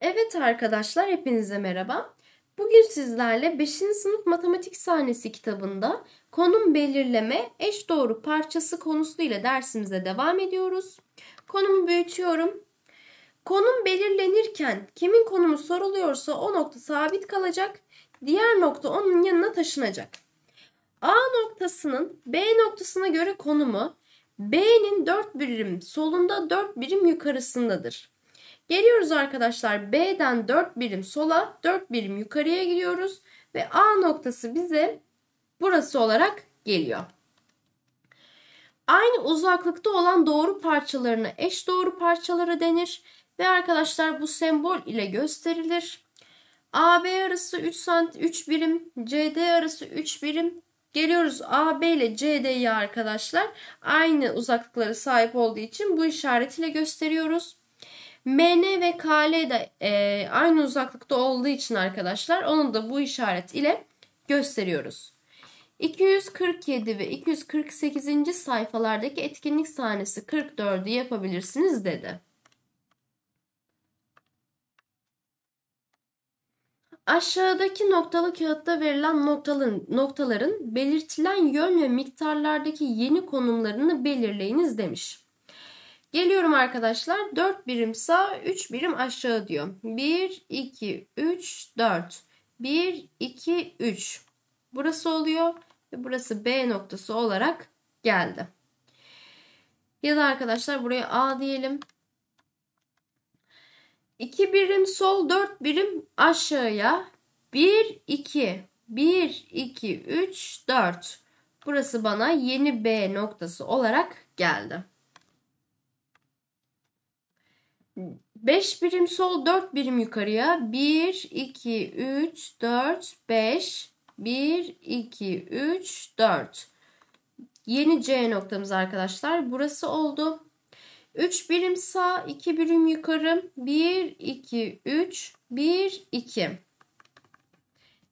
Evet arkadaşlar hepinize merhaba. Bugün sizlerle 5. sınıf matematik sahnesi kitabında konum belirleme eş doğru parçası konusuyla dersimize devam ediyoruz. Konumu büyütüyorum. Konum belirlenirken kimin konumu soruluyorsa o nokta sabit kalacak, diğer nokta onun yanına taşınacak. A noktasının B noktasına göre konumu B'nin 4 birim solunda 4 birim yukarısındadır. Geliyoruz arkadaşlar B'den 4 birim sola 4 birim yukarıya gidiyoruz ve A noktası bize burası olarak geliyor. Aynı uzaklıkta olan doğru parçalarına eş doğru parçaları denir ve arkadaşlar bu sembol ile gösterilir. AB arası 3 sant 3 birim, CD arası 3 birim, Geliyoruz AB ile C, D'yi arkadaşlar aynı uzaklıklara sahip olduğu için bu işaretiyle gösteriyoruz. MN ve KL de e, aynı uzaklıkta olduğu için arkadaşlar onu da bu işaret ile gösteriyoruz. 247 ve 248. sayfalardaki etkinlik sahnesi 44'ü yapabilirsiniz dedi. Aşağıdaki noktalı kağıtta verilen noktaların, noktaların belirtilen yön ve miktarlardaki yeni konumlarını belirleyiniz demiş. Geliyorum arkadaşlar. 4 birim sağ, 3 birim aşağı diyor. 1, 2, 3, 4. 1, 2, 3. Burası oluyor ve burası B noktası olarak geldi. Ya da arkadaşlar buraya A diyelim. 2 birim sol 4 birim aşağıya 1 2 1 2 3 4 burası bana yeni B noktası olarak geldi. 5 birim sol 4 birim yukarıya 1 2 3 4 5 1 2 3 4 yeni C noktamız arkadaşlar burası oldu. 3 birim sağ, 2 birim yukarı. 1, 2, 3, 1, 2.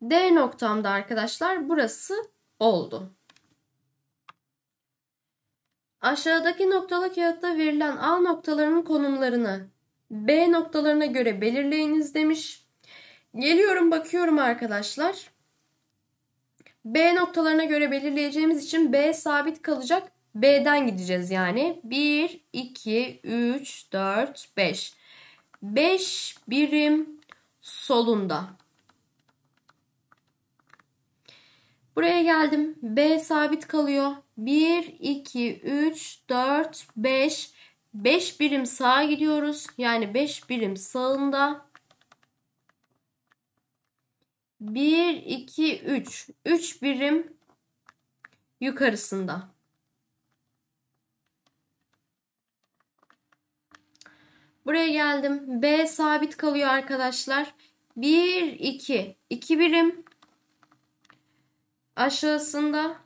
D noktamda arkadaşlar burası oldu. Aşağıdaki noktalı kağıtta verilen A noktalarının konumlarını B noktalarına göre belirleyiniz demiş. Geliyorum bakıyorum arkadaşlar. B noktalarına göre belirleyeceğimiz için B sabit kalacak. B'den gideceğiz yani. 1, 2, 3, 4, 5. 5 birim solunda. Buraya geldim. B sabit kalıyor. 1, 2, 3, 4, 5. 5 birim sağa gidiyoruz. Yani 5 birim sağında. 1, 2, 3. 3 birim yukarısında. Buraya geldim. B sabit kalıyor arkadaşlar. 1, 2. 2 birim. Aşağısında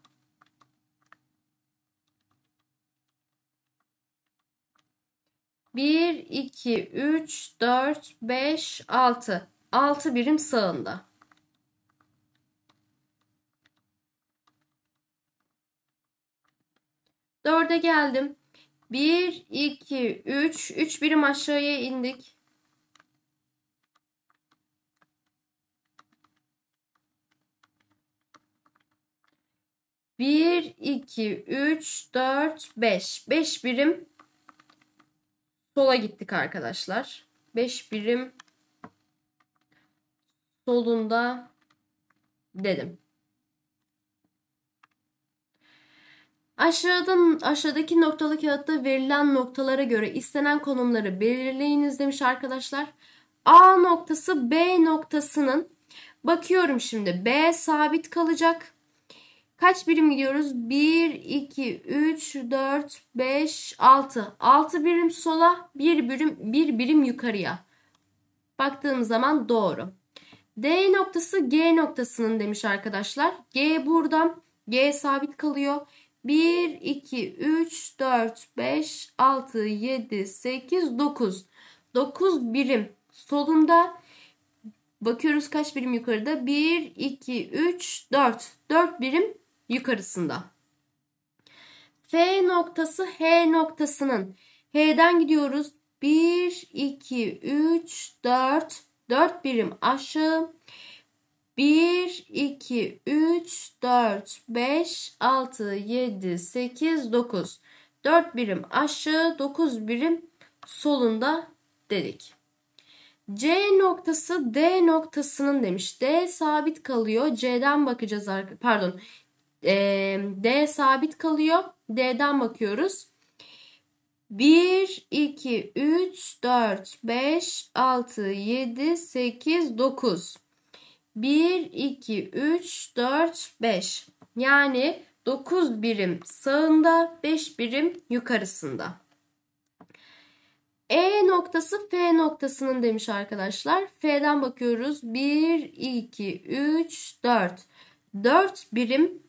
Bir, iki, üç, dört, beş, altı. Altı birim sağında. Dörde geldim. 1, 2, 3. 3 birim aşağıya indik. Bir, iki, üç, dört, beş. Beş birim sola gittik arkadaşlar. Beş birim solunda dedim. Aşağıdan, aşağıdaki noktalı kağıtta verilen noktalara göre istenen konumları belirleyiniz demiş arkadaşlar. A noktası B noktasının bakıyorum şimdi B sabit kalacak. Kaç birim gidiyoruz? 1, 2, 3, 4, 5, 6. 6 birim sola, 1 birim, 1 birim yukarıya. Baktığım zaman doğru. D noktası G noktasının demiş arkadaşlar. G burada. G sabit kalıyor. 1, 2, 3, 4, 5, 6, 7, 8, 9. 9 birim solunda. Bakıyoruz kaç birim yukarıda? 1, 2, 3, 4. 4 birim yukarısında. F noktası H noktasının. H'den gidiyoruz. 1, 2, 3, 4. 4 birim aşağı. 1, 2, 3, 4, 5, 6, 7, 8, 9. 4 birim aşağı, 9 birim solunda dedik. C noktası D noktasının demiş. D sabit kalıyor. C'den bakacağız. Pardon. D sabit kalıyor. D'den bakıyoruz. 1, 2, 3, 4, 5, 6, 7, 8, 9. 1, 2, 3, 4, 5. Yani 9 birim sağında, 5 birim yukarısında. E noktası F noktasının demiş arkadaşlar. F'den bakıyoruz. 1, 2, 3, 4. 4 birim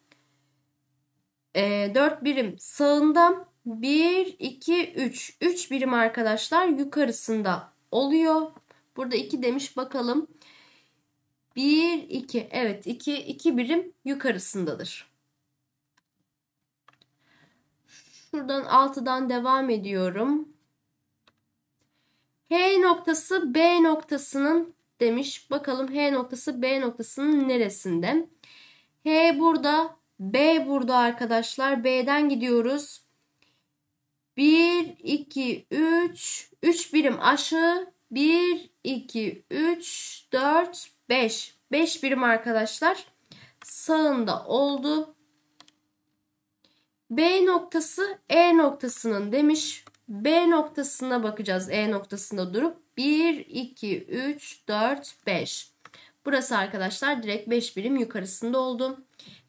e, 4 birim sağında 1, 2, 3. 3 birim arkadaşlar yukarısında oluyor. Burada 2 demiş bakalım. 1, 2. Evet 2, 2 birim yukarısındadır. Şuradan 6'dan devam ediyorum. H noktası B noktasının demiş. Bakalım H noktası B noktasının neresinde? H burada, B burada arkadaşlar. B'den gidiyoruz. 1, 2, 3, 3 birim aşağı. 1, 2, 3, 4, 5. 5 birim arkadaşlar sağında oldu. B noktası E noktasının demiş. B noktasına bakacağız. E noktasında durup 1, 2, 3, 4, 5. Burası arkadaşlar direkt 5 birim yukarısında oldu.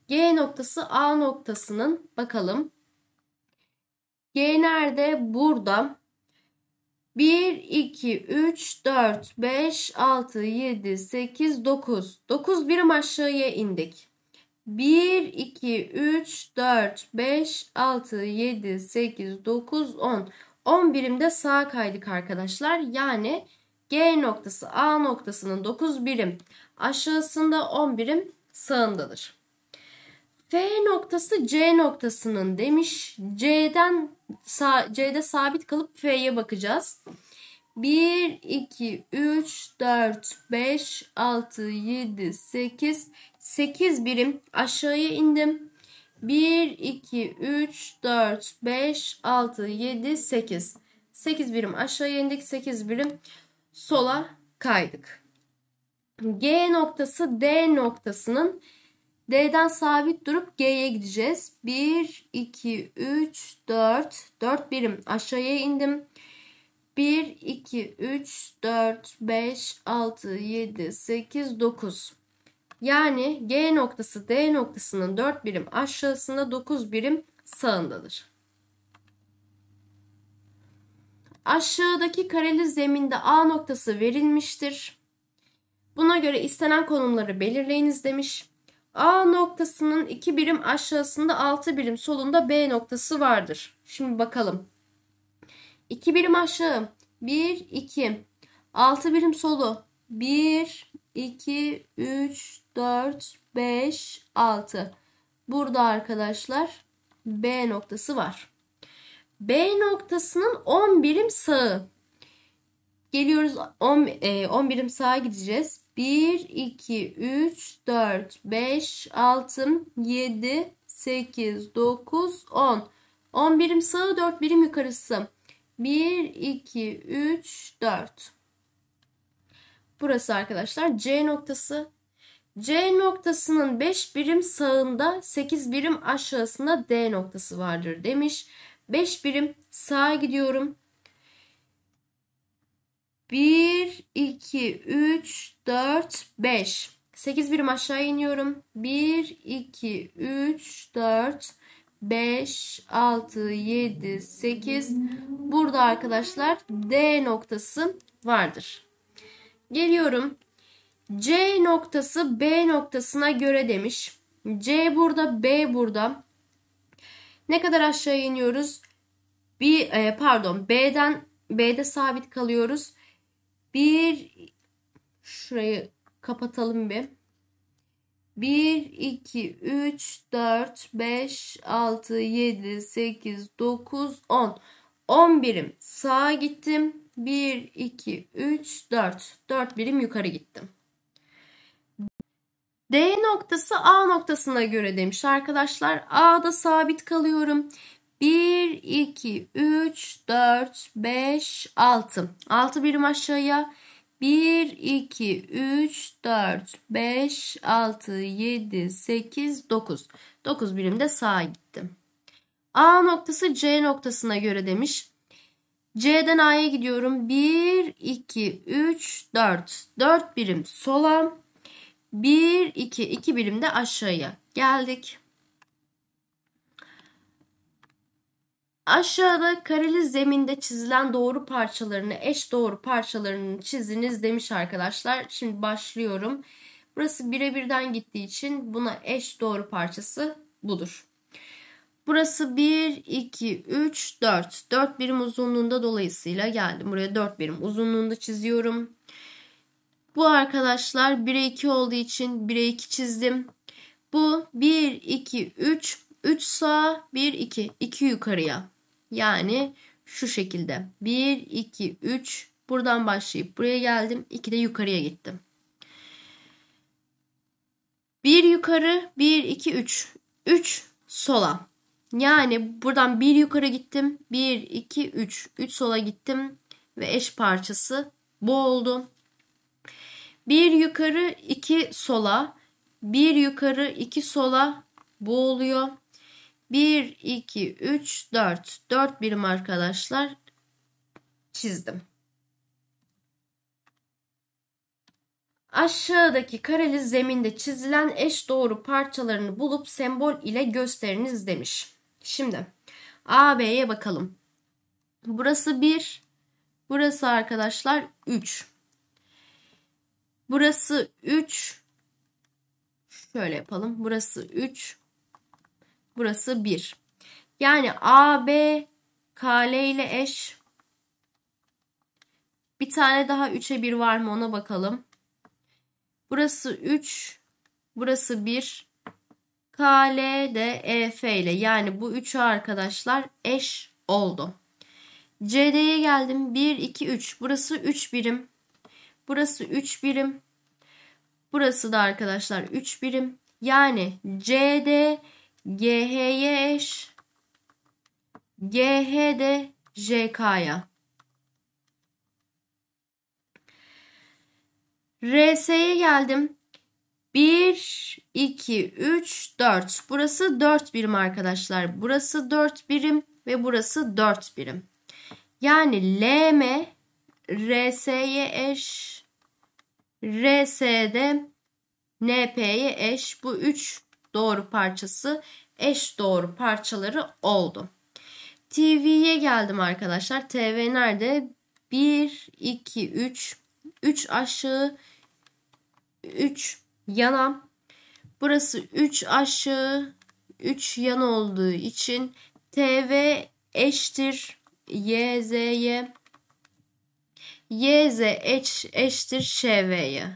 G noktası A noktasının bakalım. G nerede? Burada. 1, 2, 3, 4, 5, 6, 7, 8, 9. 9 birim aşağıya indik. 1, 2, 3, 4, 5, 6, 7, 8, 9, 10. 10 birimde sağa kaydık arkadaşlar. Yani G noktası A noktasının 9 birim aşağısında 10 birim sağındadır. F noktası C noktasının demiş. C'den C'de sabit kalıp F'ye bakacağız. 1, 2, 3, 4, 5, 6, 7, 8, 8 birim aşağıya indim. 1, 2, 3, 4, 5, 6, 7, 8. 8 birim aşağıya indik. 8 birim sola kaydık. G noktası D noktasının D'den sabit durup G'ye gideceğiz. 1, 2, 3, 4. 4 birim aşağıya indim. 1, 2, 3, 4, 5, 6, 7, 8, 9. Yani G noktası D noktasının 4 birim aşağısında 9 birim sağındadır. Aşağıdaki kareli zeminde A noktası verilmiştir. Buna göre istenen konumları belirleyiniz demiş. A noktasının 2 birim aşağısında 6 birim solunda B noktası vardır. Şimdi bakalım. 2 birim aşağı 1 2 6 birim solu 1 2 3 4 5 6 Burada arkadaşlar B noktası var. B noktasının 10 birim sağı. Geliyoruz 10, 10 e, birim sağa gideceğiz. 1, 2, 3, 4, 5, 6, 7, 8, 9, 10. 10 birim sağı 4 birim yukarısı. 1, 2, 3, 4. Burası arkadaşlar C noktası. C noktasının 5 birim sağında 8 birim aşağısında D noktası vardır demiş. 5 birim sağa gidiyorum. 1, 2, 3, 4, 5. 8 birim aşağı iniyorum. 1, 2, 3, 4, 5, 6, 7, 8. Burada arkadaşlar D noktası vardır. Geliyorum. C noktası B noktasına göre demiş. C burada, B burada. Ne kadar aşağı iniyoruz? Bir e, pardon, B'den B'de sabit kalıyoruz. Bir şurayı kapatalım bir. 1, 2, 3, 4, 5, 6, 7, 8, 9, 10. 10 birim sağa gittim. 1, 2, 3, 4. 4 birim yukarı gittim. D noktası A noktasına göre demiş arkadaşlar. A'da sabit kalıyorum. 1, 2, 3, 4, 5, 6. 6 birim aşağıya. 1, 2, 3, 4, 5, 6, 7, 8, 9. 9 birim de sağa gittim A noktası C noktasına göre demiş. C'den A'ya gidiyorum. 1, 2, 3, 4. 4 birim sola. 1, 2, 2 birim de aşağıya geldik. Aşağıda kareli zeminde çizilen doğru parçalarını eş doğru parçalarını çiziniz demiş arkadaşlar. Şimdi başlıyorum. Burası birebirden gittiği için buna eş doğru parçası budur. Burası 1, 2, 3, 4. 4 birim uzunluğunda dolayısıyla geldim. Buraya 4 birim uzunluğunda çiziyorum. Bu arkadaşlar 1'e 2 olduğu için 1'e 2 çizdim. Bu 1, 2, 3. 3 sağa 1, 2. 2 yukarıya. Yani şu şekilde 1, 2, 3 buradan başlayıp buraya geldim. 2 de yukarıya gittim. 1 yukarı 1, 2, 3. 3 sola. Yani buradan 1 yukarı gittim. 1, 2, 3. 3 sola gittim. Ve eş parçası bu oldu. 1 yukarı 2 sola. 1 yukarı 2 sola bu oluyor. 1, 2, 3, 4. 4 birim arkadaşlar çizdim. Aşağıdaki kareli zeminde çizilen eş doğru parçalarını bulup sembol ile gösteriniz demiş. Şimdi AB'ye bakalım. Burası 1, burası arkadaşlar 3. Burası 3. Şöyle yapalım. Burası 3, Burası 1. Yani AB KL ile eş. Bir tane daha 3'e 1 var mı ona bakalım. Burası 3. Burası 1. KL de EF ile yani bu üçü arkadaşlar eş oldu. CD'ye geldim. 1, 2, 3. Burası 3 birim. Burası 3 birim. Burası da arkadaşlar 3 birim. Yani CD GH'ye eş. GH de JK'ya. RS'ye geldim. 1, 2, 3, 4. Burası 4 birim arkadaşlar. Burası 4 birim ve burası 4 birim. Yani LM RS'ye eş. RS'de NP'ye eş. Bu 3 doğru parçası eş doğru parçaları oldu. TV'ye geldim arkadaşlar. TV nerede? 1, 2, 3. 3 aşağı, 3 yana. Burası 3 aşağı, 3 yan olduğu için TV eştir YZ'ye. YZ eş, eştir ŞV'ye.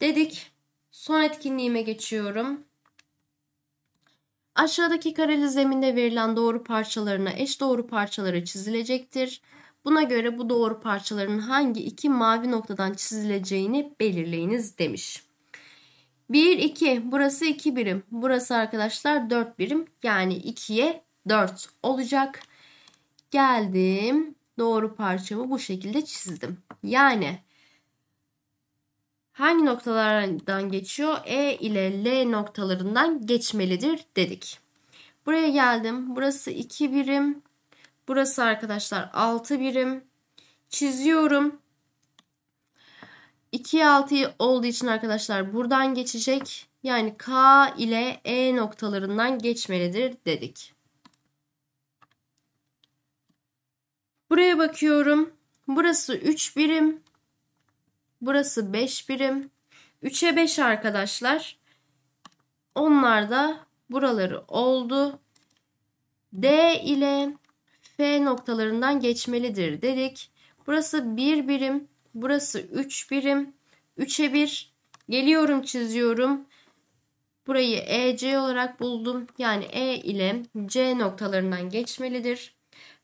Dedik. Son etkinliğime geçiyorum. Aşağıdaki kareli zeminde verilen doğru parçalarına eş doğru parçaları çizilecektir. Buna göre bu doğru parçaların hangi iki mavi noktadan çizileceğini belirleyiniz demiş. 1, 2. Burası 2 birim. Burası arkadaşlar 4 birim. Yani 2'ye 4 olacak. Geldim. Doğru parçamı bu şekilde çizdim. Yani hangi noktalardan geçiyor? E ile L noktalarından geçmelidir dedik. Buraya geldim. Burası 2 birim. Burası arkadaşlar 6 birim. Çiziyorum. 2'ye 6 olduğu için arkadaşlar buradan geçecek. Yani K ile E noktalarından geçmelidir dedik. Buraya bakıyorum. Burası 3 birim. Burası 5 birim. 3'e 5 arkadaşlar. Onlar da buraları oldu. D ile F noktalarından geçmelidir dedik. Burası 1 birim. Burası 3 birim. 3'e 1. Geliyorum çiziyorum. Burayı EC olarak buldum. Yani E ile C noktalarından geçmelidir.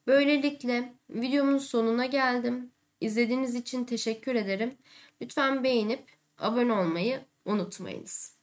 Böylelikle videomun sonuna geldim. İzlediğiniz için teşekkür ederim. Lütfen beğenip abone olmayı unutmayınız.